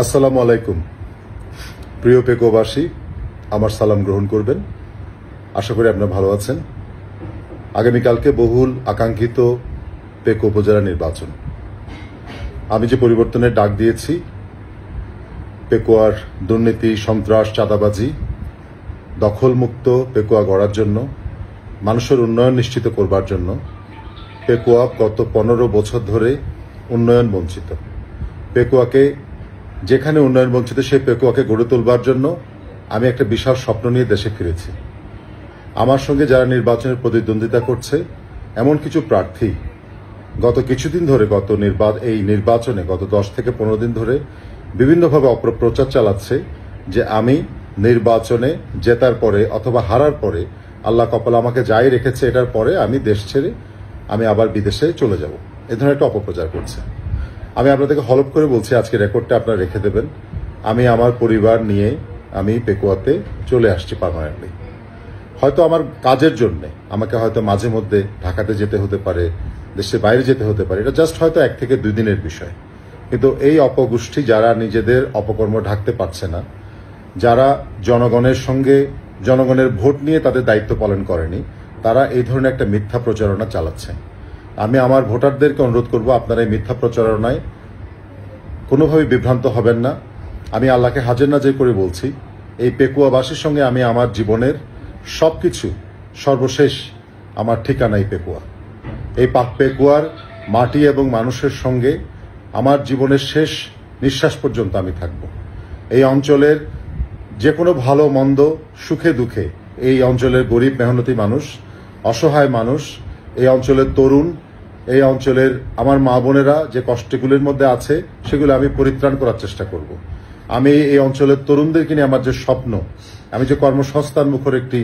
আসসালামু আলাইকুম প্রিয় পেকোবাসী আমার সালাম গ্রহণ করবেন আশা করি আপনারা ভালো আছেন আগামীকালকে বহুল আকাঙ্ক্ষিত পেকো উপজেলা নির্বাচন আমি যে পরিবর্তনের ডাক দিয়েছি পেকোয়ার দুর্নীতি সন্ত্রাস চাঁদাবাজি দখলমুক্ত পেকোয়া গড়ার জন্য মানুষের উন্নয়ন নিশ্চিত করবার জন্য পেকোয়া গত পনেরো বছর ধরে উন্নয়ন বঞ্চিত পেকোয়াকে যেখানে উন্নয়ন বঞ্চিত সেই পেকুয়াকে গড়ে তোলবার জন্য আমি একটা বিশাল স্বপ্ন নিয়ে দেশে ফিরেছি আমার সঙ্গে যারা নির্বাচনের প্রতিদ্বন্দ্বিতা করছে এমন কিছু প্রার্থী গত কিছুদিন ধরে গত এই নির্বাচনে গত দশ থেকে পনেরো দিন ধরে বিভিন্নভাবে অপপ্রচার চালাচ্ছে যে আমি নির্বাচনে জেতার পরে অথবা হারার পরে আল্লাহ কপাল আমাকে যাই রেখেছে এটার পরে আমি দেশ ছেড়ে আমি আবার বিদেশে চলে যাব এ ধরনের একটা অপপ্রচার করছে আমি আপনাদেরকে হলপ করে বলছি আজকে রেকর্ডটা আপনারা রেখে দেবেন আমি আমার পরিবার নিয়ে আমি পেকুয়াতে চলে আসছি পারমানেন্টলি হয়তো আমার কাজের জন্যে আমাকে হয়তো মাঝে মধ্যে ঢাকাতে যেতে হতে পারে দেশের বাইরে যেতে হতে পারে এটা জাস্ট হয়তো এক থেকে দুই দিনের বিষয় কিন্তু এই অপগোষ্ঠী যারা নিজেদের অপকর্ম ঢাকতে পারছে না যারা জনগণের সঙ্গে জনগণের ভোট নিয়ে তাদের দায়িত্ব পালন করেনি তারা এই ধরনের একটা মিথ্যা প্রচারণা চালাচ্ছেন আমি আমার ভোটারদেরকে অনুরোধ করব আপনারা এই মিথ্যা প্রচারণায় কোনোভাবে বিভ্রান্ত হবেন না আমি আল্লাহকে হাজের নাজের করে বলছি এই পেকুয়াবাসীর সঙ্গে আমি আমার জীবনের সব কিছু সর্বশেষ আমার ঠিকানা এই পেকুয়া এই পাক পেকুয়ার মাটি এবং মানুষের সঙ্গে আমার জীবনের শেষ নিঃশ্বাস পর্যন্ত আমি থাকব এই অঞ্চলের যে কোনো ভালো মন্দ সুখে দুঃখে এই অঞ্চলের গরিব মেহনতি মানুষ অসহায় মানুষ এই অঞ্চলের তরুণ এই অঞ্চলের আমার মা বোনেরা যে কষ্টগুলির মধ্যে আছে সেগুলো আমি পরিত্রাণ করার চেষ্টা করব। আমি এই অঞ্চলের তরুণদেরকে নিয়ে আমার যে স্বপ্ন আমি যে কর্মসংস্থান মুখর একটি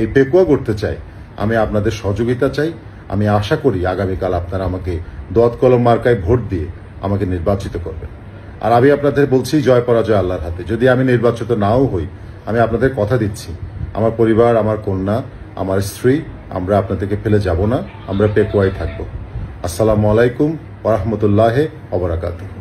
এই পেকুয়া করতে চাই আমি আপনাদের সহযোগিতা চাই আমি আশা করি আগামীকাল আপনারা আমাকে দোয়াত কলম মার্কায় ভোট দিয়ে আমাকে নির্বাচিত করবেন আর আমি আপনাদের বলছি জয় পরাজয় আল্লাহর হাতে যদি আমি নির্বাচিত নাও হই আমি আপনাদের কথা দিচ্ছি আমার পরিবার আমার কন্যা আমার স্ত্রী আমরা আপনাদেরকে ফেলে যাব না আমরা পেকোয়াই থাকব আসসালামু আলাইকুম ওরহমতুল্লাহ অবরাকাতু